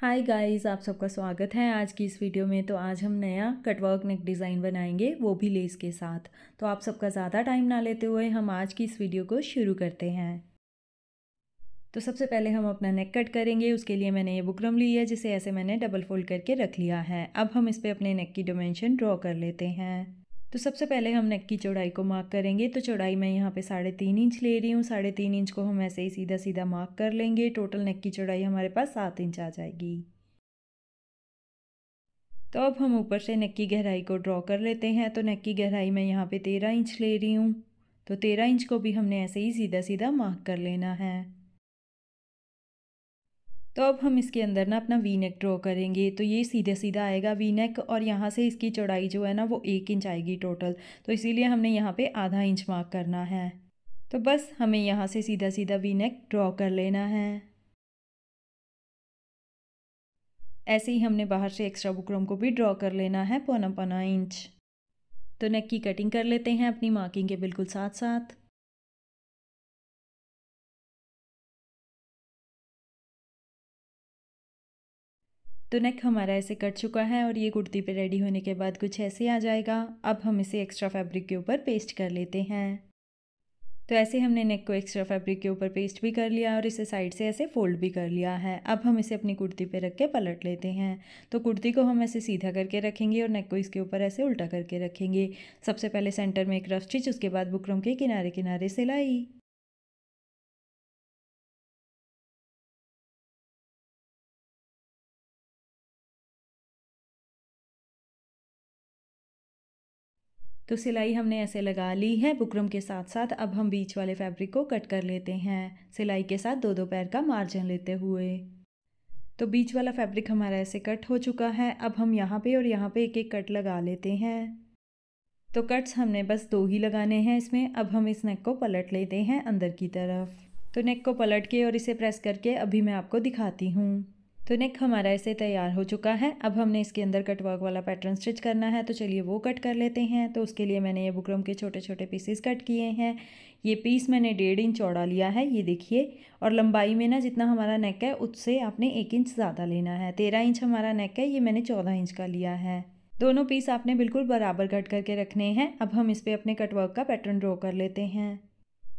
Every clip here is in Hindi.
हाय गाइस आप सबका स्वागत है आज की इस वीडियो में तो आज हम नया कटवर्क नेक डिज़ाइन बनाएंगे वो भी लेस के साथ तो आप सबका ज़्यादा टाइम ना लेते हुए हम आज की इस वीडियो को शुरू करते हैं तो सबसे पहले हम अपना नेक कट करेंगे उसके लिए मैंने ये बुकरम ली है जिसे ऐसे मैंने डबल फोल्ड करके रख लिया है अब हम इस पर अपने नेक की डोमेंशन ड्रॉ कर लेते हैं तो सबसे पहले हम नेक की चौड़ाई को मार्क करेंगे तो चौड़ाई मैं यहाँ पे साढ़े तीन इंच ले रही हूँ साढ़े तीन इंच को हम ऐसे ही सीधा सीधा मार्क कर लेंगे टोटल नेक की चौड़ाई हमारे पास सात इंच आ जाएगी तो अब हम ऊपर से नेक की गहराई को ड्रॉ कर लेते हैं तो नेक की गहराई मैं यहाँ पे तेरह इंच ले रही हूँ तो तेरह इंच को भी हमने ऐसे ही सीधा सीधा मार्क कर लेना है तो अब हम इसके अंदर ना अपना वी नेक ड्रॉ करेंगे तो ये सीधे सीधा आएगा वी नेक और यहाँ से इसकी चौड़ाई जो है ना वो एक इंच आएगी टोटल तो इसीलिए हमने यहाँ पे आधा इंच मार्क करना है तो बस हमें यहाँ से सीधा सीधा वी नेक ड्रॉ कर लेना है ऐसे ही हमने बाहर से एक्स्ट्रा बुकरम को भी ड्रॉ कर लेना है पौना पौना इंच तो नेक की कटिंग कर लेते हैं अपनी मार्किंग के बिल्कुल साथ साथ तो नेक हमारा ऐसे कट चुका है और ये कुर्ती पे रेडी होने के बाद कुछ ऐसे आ जाएगा अब हम इसे एक्स्ट्रा फैब्रिक के ऊपर पेस्ट कर लेते हैं तो ऐसे हमने नेक को एक्स्ट्रा फैब्रिक के ऊपर पेस्ट भी कर लिया और इसे साइड से ऐसे फोल्ड भी कर लिया है अब हम इसे अपनी कुर्ती पे रख के पलट लेते हैं तो कुर्ती को हम ऐसे सीधा करके रखेंगे और नेक को इसके ऊपर ऐसे उल्टा करके रखेंगे सबसे पहले सेंटर में एक रफ स्टिच उसके बाद बुकरम के किनारे किनारे सिलाई तो सिलाई हमने ऐसे लगा ली है बुकरम के साथ साथ अब हम बीच वाले फैब्रिक को कट कर लेते हैं सिलाई के साथ दो दो पैर का मार्जिन लेते हुए तो बीच वाला फैब्रिक हमारा ऐसे कट हो चुका है अब हम यहाँ पे और यहाँ पे एक एक कट लगा लेते हैं तो कट्स हमने बस दो ही लगाने हैं इसमें अब हम इस नेक को पलट लेते हैं अंदर की तरफ तो नेक को पलट के और इसे प्रेस करके अभी मैं आपको दिखाती हूँ तो नेक हमारा ऐसे तैयार हो चुका है अब हमने इसके अंदर कटवर्क वाला पैटर्न स्टिच करना है तो चलिए वो कट कर लेते हैं तो उसके लिए मैंने ये बुकरम के छोटे छोटे पीसेस कट किए हैं ये पीस मैंने डेढ़ इंच चौड़ा लिया है ये देखिए और लंबाई में ना जितना हमारा नेक है उससे आपने एक इंच ज़्यादा लेना है तेरह इंच हमारा नेक है ये मैंने चौदह इंच का लिया है दोनों पीस आपने बिल्कुल बराबर कट करके रखने हैं अब हम इस पर अपने कटवर्क का पैटर्न ड्रॉ कर लेते हैं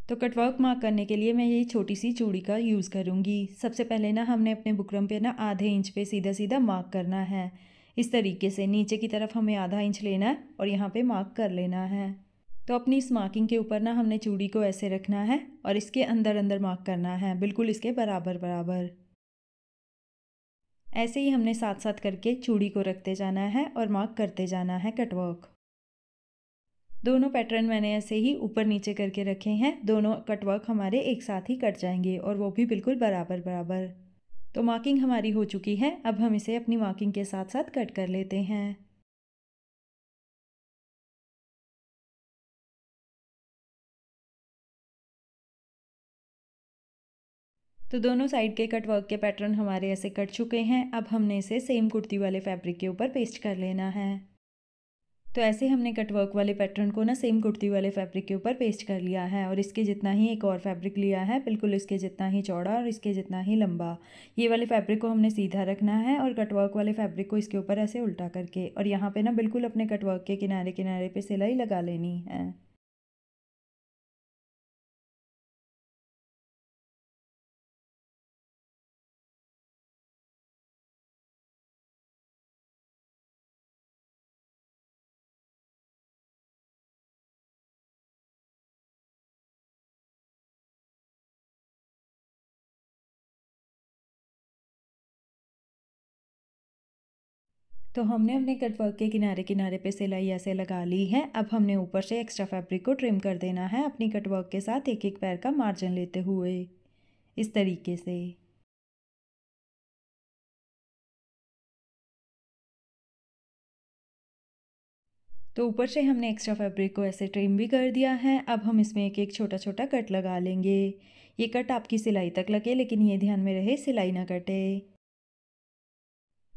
तो कटवर्क मार्क करने के लिए मैं ये छोटी सी चूड़ी का यूज़ करूँगी सबसे पहले ना हमने अपने बुकरम पे ना आधे इंच पे सीधा सीधा मार्क करना है इस तरीके से नीचे की तरफ हमें आधा इंच लेना है और यहाँ पे मार्क कर लेना है तो अपनी इस मार्किंग के ऊपर ना हमने चूड़ी को ऐसे रखना है और इसके अंदर अंदर मार्क करना है बिल्कुल इसके बराबर बराबर ऐसे ही हमने साथ साथ करके चूड़ी को रखते जाना है और मार्क करते जाना है कटवर्क दोनों पैटर्न मैंने ऐसे ही ऊपर नीचे करके रखे हैं दोनों कटवर्क हमारे एक साथ ही कट जाएंगे और वो भी बिल्कुल बराबर बराबर तो मार्किंग हमारी हो चुकी है अब हम इसे अपनी मार्किंग के साथ साथ कट कर लेते हैं तो दोनों साइड के कट वर्क के पैटर्न हमारे ऐसे कट चुके हैं अब हमने इसे सेम कुर्ती वाले फैब्रिक के ऊपर पेस्ट कर लेना है तो ऐसे हमने कटवर्क वाले पैटर्न को ना सेम कुर्ती वाले फैब्रिक के ऊपर पेस्ट कर लिया है और इसके जितना ही एक और फैब्रिक लिया है बिल्कुल इसके जितना ही चौड़ा और इसके जितना ही लंबा ये वाले फैब्रिक को हमने सीधा रखना है और कटवर्क वाले फैब्रिक को इसके ऊपर ऐसे उल्टा करके और यहाँ पर ना बिल्कुल अपने कटवर्क के किनारे किनारे पर सिलाई लगा लेनी है तो हमने अपने कटवर्क के किनारे किनारे पे सिलाई ऐसे लगा ली है अब हमने ऊपर से एक्स्ट्रा फैब्रिक को ट्रिम कर देना है अपनी कटवर्क के साथ एक एक पैर का मार्जिन लेते हुए इस तरीके से तो ऊपर से हमने एक्स्ट्रा फैब्रिक को ऐसे ट्रिम भी कर दिया है अब हम इसमें एक एक छोटा छोटा कट लगा लेंगे ये कट आपकी सिलाई तक लगे लेकिन ये ध्यान में रहे सिलाई ना कटे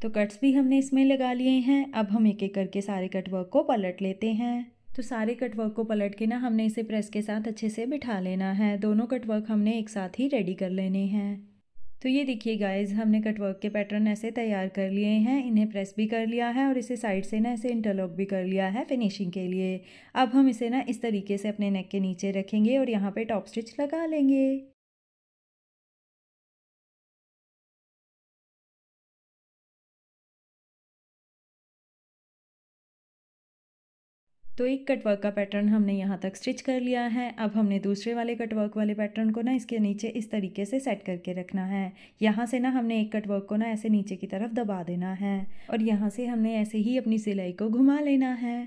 तो कट्स भी हमने इसमें लगा लिए हैं अब हम एक एक करके सारे कटवर्क को पलट लेते हैं तो सारे कटवर्क को पलट के ना हमने इसे प्रेस के साथ अच्छे से बिठा लेना है दोनों कटवर्क हमने एक साथ ही रेडी कर लेने हैं तो ये देखिए गाइज हमने कटवर्क के पैटर्न ऐसे तैयार कर लिए हैं इन्हें प्रेस भी कर लिया है और इसे साइड से ना ऐसे इंटरलॉक भी कर लिया है फिनिशिंग के लिए अब हम इसे ना इस तरीके से अपने नेक के नीचे रखेंगे और यहाँ पे टॉप स्टिच लगा लेंगे तो एक कटवर्क का पैटर्न हमने यहाँ तक स्टिच कर लिया है अब हमने दूसरे वाले कटवर्क वाले पैटर्न को ना इसके नीचे इस तरीके से सेट करके रखना है यहाँ से ना हमने एक कटवर्क को ना ऐसे नीचे की तरफ दबा देना है और यहाँ से हमने ऐसे ही अपनी सिलाई को घुमा लेना है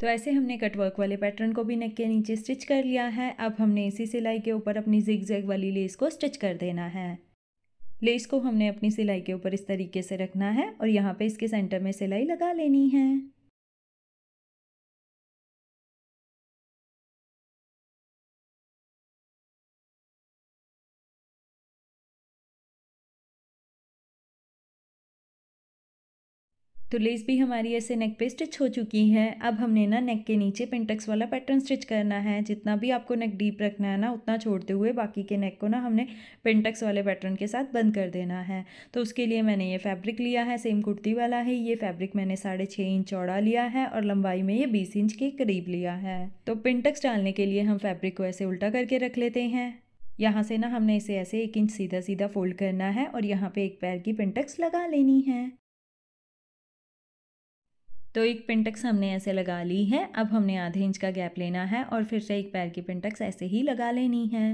तो ऐसे हमने कटवर्क वाले पैटर्न को भी नेक के नीचे स्टिच कर लिया है अब हमने इसी सिलाई के ऊपर अपनी जिग वाली लेस को स्टिच कर देना है लेस को हमने अपनी सिलाई के ऊपर इस तरीके से रखना है और यहाँ पे इसके सेंटर में सिलाई लगा लेनी है तो लेस भी हमारी ऐसे नेक पे स्टिच हो चुकी है अब हमने ना नेक के नीचे पिंटक्स वाला पैटर्न स्टिच करना है जितना भी आपको नेक डीप रखना है ना उतना छोड़ते हुए बाकी के नेक को ना हमने पिंटक्स वाले पैटर्न के साथ बंद कर देना है तो उसके लिए मैंने ये फैब्रिक लिया है सेम कुर्ती वाला है ये फैब्रिक मैंने साढ़े छः इंच चौड़ा लिया है और लंबाई में ये बीस इंच के करीब लिया है तो पिंटक्स डालने के लिए हम फैब्रिक को ऐसे उल्टा करके रख लेते हैं यहाँ से ना हमने इसे ऐसे एक इंच सीधा सीधा फोल्ड करना है और यहाँ पे एक पैर की पिंटक्स लगा लेनी है तो एक पिंटक्स हमने ऐसे लगा ली है अब हमने आधे इंच का गैप लेना है और फिर से एक पैर की पिंटक्स ऐसे ही लगा लेनी है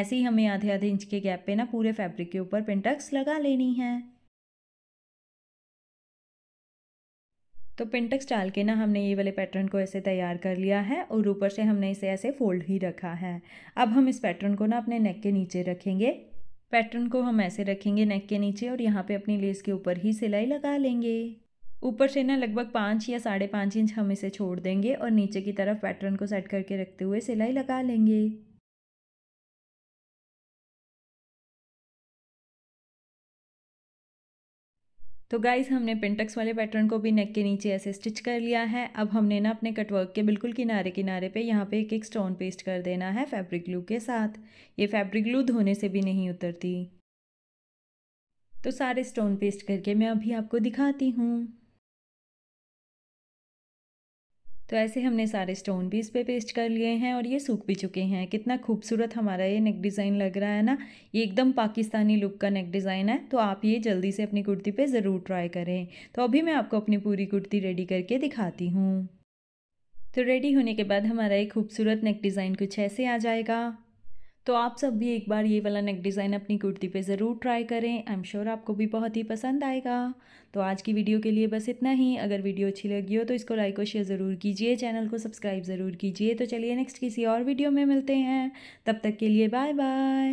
ऐसे ही हमें आधे आधे इंच के गैप पे ना पूरे फैब्रिक के ऊपर पिंटक्स लगा लेनी है तो पिंटक्स डाल के ना हमने ये वाले पैटर्न को ऐसे तैयार कर लिया है और ऊपर से हमने इसे ऐसे फोल्ड ही रखा है अब हम इस पैटर्न को ना अपने नेक के नीचे रखेंगे पैटर्न को हम ऐसे रखेंगे नेक के नीचे और यहाँ पे अपनी लेस के ऊपर ही सिलाई लगा लेंगे ऊपर से ना लगभग पाँच या साढ़े पाँच इंच हम इसे छोड़ देंगे और नीचे की तरफ पैटर्न को सेट करके रखते हुए सिलाई लगा लेंगे तो गाइज़ हमने पिंटक्स वाले पैटर्न को भी नेक के नीचे ऐसे स्टिच कर लिया है अब हमने ना अपने कटवर्क के बिल्कुल किनारे किनारे पे यहाँ पे एक एक स्टोन पेस्ट कर देना है फैब्रिक ग्लू के साथ ये फैब्रिक ग्लू धोने से भी नहीं उतरती तो सारे स्टोन पेस्ट करके मैं अभी आपको दिखाती हूँ तो ऐसे हमने सारे स्टोन भी इस पर पे पेस्ट कर लिए हैं और ये सूख भी चुके हैं कितना खूबसूरत हमारा ये नेक डिज़ाइन लग रहा है ना ये एकदम पाकिस्तानी लुक का नेक डिज़ाइन है तो आप ये जल्दी से अपनी कुर्ती पे ज़रूर ट्राई करें तो अभी मैं आपको अपनी पूरी कुर्ती रेडी करके दिखाती हूँ तो रेडी होने के बाद हमारा ये खूबसूरत नेक डिज़ाइन कुछ ऐसे आ जाएगा तो आप सब भी एक बार ये वाला नेक डिज़ाइन अपनी कुर्ती पे ज़रूर ट्राई करें आई एम श्योर आपको भी बहुत ही पसंद आएगा तो आज की वीडियो के लिए बस इतना ही अगर वीडियो अच्छी लगी हो तो इसको लाइक और शेयर ज़रूर कीजिए चैनल को सब्सक्राइब ज़रूर कीजिए तो चलिए नेक्स्ट किसी और वीडियो में मिलते हैं तब तक के लिए बाय बाय